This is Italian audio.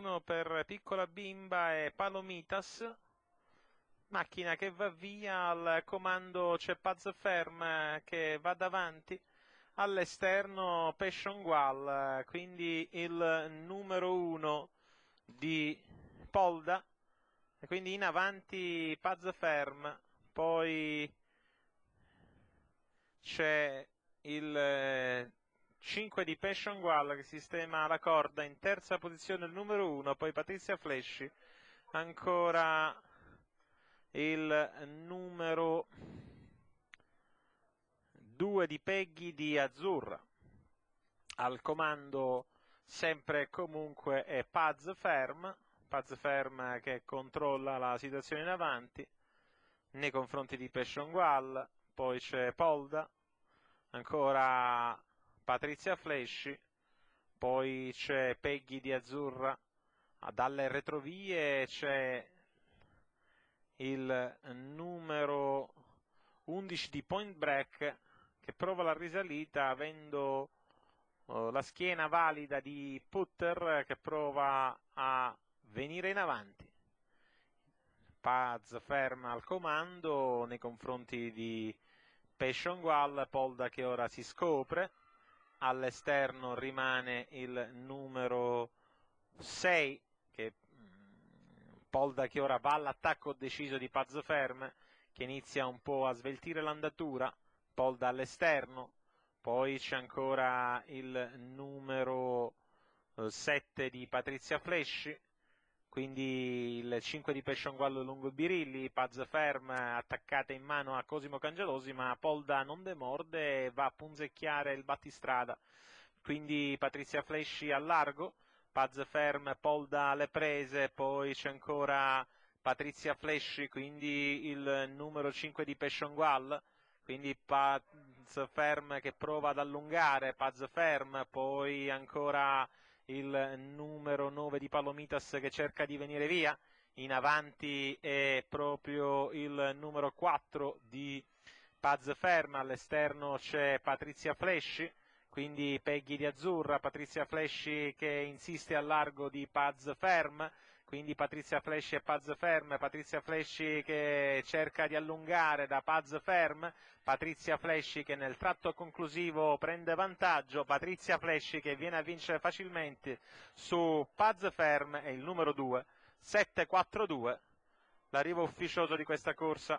Uno per piccola bimba e Palomitas, macchina che va via, al comando c'è Pazzaferm che va davanti, all'esterno Passion quindi il numero uno di Polda, quindi in avanti Pazzaferm, poi c'è il 5 di Passion Gual che sistema la corda in terza posizione il numero 1, poi Patrizia Flesci, ancora il numero 2 di Peggy di Azzurra. Al comando sempre e comunque è Paz Ferm, Paz Ferm che controlla la situazione in avanti nei confronti di Passion Gual, poi c'è Polda, ancora Patrizia Flesci, poi c'è Peggy di Azzurra, dalle retrovie c'è il numero 11 di Point Break che prova la risalita avendo eh, la schiena valida di Putter che prova a venire in avanti. Paz ferma al comando nei confronti di Pescion Gual, Polda che ora si scopre, all'esterno rimane il numero 6 che mm, Polda che ora va all'attacco deciso di Pazzoferm che inizia un po' a sveltire l'andatura, Polda all'esterno, poi c'è ancora il numero 7 eh, di Patrizia Flesci quindi il 5 di Pescionguallo lungo Birilli, Paz ferma, attaccata in mano a Cosimo Cangelosi, ma Polda non demorde e va a punzecchiare il battistrada. Quindi Patrizia Flesci al largo, Paz ferma, Polda alle prese, poi c'è ancora Patrizia Flesci, quindi il numero 5 di Pescionguallo quindi Paz Ferm che prova ad allungare, Paz Ferm, poi ancora il numero 9 di Palomitas che cerca di venire via, in avanti è proprio il numero 4 di Paz Ferma, all'esterno c'è Patrizia Flesci, quindi Peggy di Azzurra, Patrizia Flesci che insiste al largo di Paz Ferm, quindi Patrizia Flesci e Paz Ferm, Patrizia Flesci che cerca di allungare da Paz Ferm, Patrizia Flesci che nel tratto conclusivo prende vantaggio, Patrizia Flesci che viene a vincere facilmente su Paz Ferm e il numero 2, 7-4-2, l'arrivo ufficioso di questa corsa.